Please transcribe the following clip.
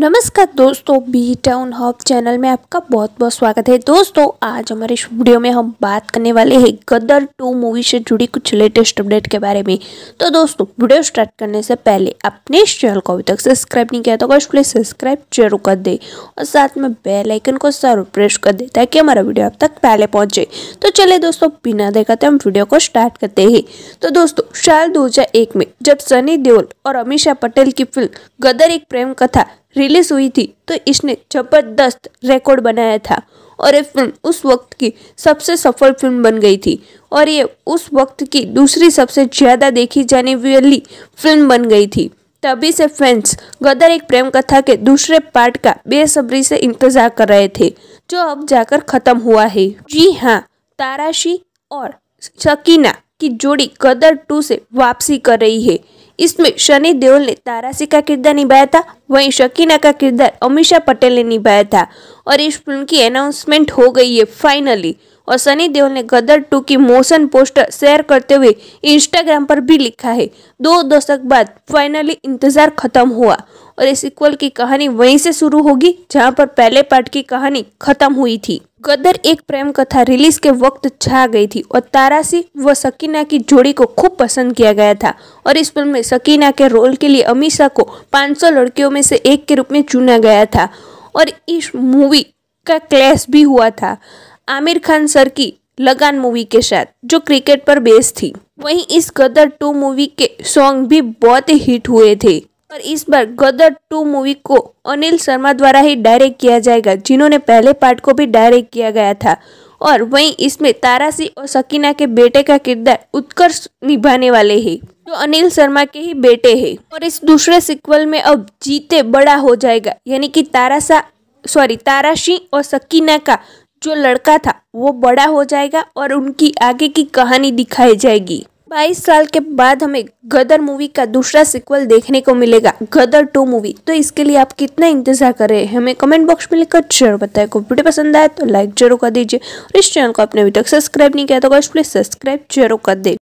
नमस्कार दोस्तों B town hop channel में आपका बहुत बहुत स्वागत है दोस्तों आज हमारे इस वीडियो में हम बात करने वाले हैं गदर टू मूवी से जुड़ी कुछ लेटेस्ट अपडेट के बारे में तो दोस्तों वीडियो स्टार्ट करने से पहले आपने इस चैनल को अभी तक सब्सक्राइब नहीं किया तो कुछ प्लीज़ सब्सक्राइब जरूर कर दे और साथ में बेलाइकन को जरूर प्रेस कर दे ताकि हमारा वीडियो अब तक पहले पहुँच जाए तो चले दोस्तों बिना देखाते हम वीडियो को स्टार्ट करते हैं तो दोस्तों साल दो में जब सनी देओल और अमीषा पटेल की फिल्म गदर एक प्रेम कथा रिलीज़ हुई थी तो इसने ज़बरदस्त रिकॉर्ड बनाया था और ये फिल्म उस वक्त की सबसे सफल फिल्म बन गई थी और ये उस वक्त की दूसरी सबसे ज़्यादा देखी जाने वाली फिल्म बन गई थी तभी से फैंस गदर एक प्रेम कथा के दूसरे पार्ट का बेसब्री से इंतजार कर रहे थे जो अब जाकर ख़त्म हुआ है जी हाँ ताराशी और सकीना की जोड़ी गदर टू से वापसी कर रही है इसमें सनी देओल ने तारासी का किरदार निभाया था वहीं शकीना का किरदार अमीषा पटेल ने निभाया था और इस फिल्म की अनाउंसमेंट हो गई है फाइनली और सनी देओल ने गदर टू की मोशन पोस्टर शेयर करते हुए इंस्टाग्राम पर भी लिखा है दो दशक बाद फाइनली इंतजार खत्म हुआ और इस इक्वल की कहानी वहीं से शुरू होगी जहां पर पहले पार्ट की कहानी खत्म हुई थी गदर एक प्रेम कथा रिलीज के वक्त छा गई थी और तारासी व सकीना की जोड़ी को खूब पसंद किया गया था और इस फिल्म में सकीना के रोल के लिए अमीषा को 500 लड़कियों में से एक के रूप में चुना गया था और इस मूवी का क्लैश भी हुआ था आमिर खान सर की लगान मूवी के साथ जो क्रिकेट पर बेस्ड थी वहीं इस गदर टू मूवी के सॉन्ग भी बहुत ही हिट हुए थे और इस बार गदर टू मूवी को अनिल शर्मा द्वारा ही डायरेक्ट किया जाएगा जिन्होंने पहले पार्ट को भी डायरेक्ट किया गया था और वहीं इसमें तारा सिंह और सकीना के बेटे का किरदार उत्कर्ष निभाने वाले हैं जो अनिल शर्मा के ही बेटे हैं और इस दूसरे सिक्वल में अब जीते बड़ा हो जाएगा यानी कि तारा सा सॉरी तारा सिंह और सकीना का जो लड़का था वो बड़ा हो जाएगा और उनकी आगे की कहानी दिखाई जाएगी 22 साल के बाद हमें गदर मूवी का दूसरा सिक्वल देखने को मिलेगा गदर टू मूवी तो इसके लिए आप कितना इंतजार कर रहे हैं हमें कमेंट बॉक्स में लिखकर जरूर बताएं को वीडियो पसंद आए तो लाइक जरूर कर दीजिए और इस चैनल को आपने अभी तक सब्सक्राइब नहीं किया तो प्लीज सब्सक्राइब जरूर कर दे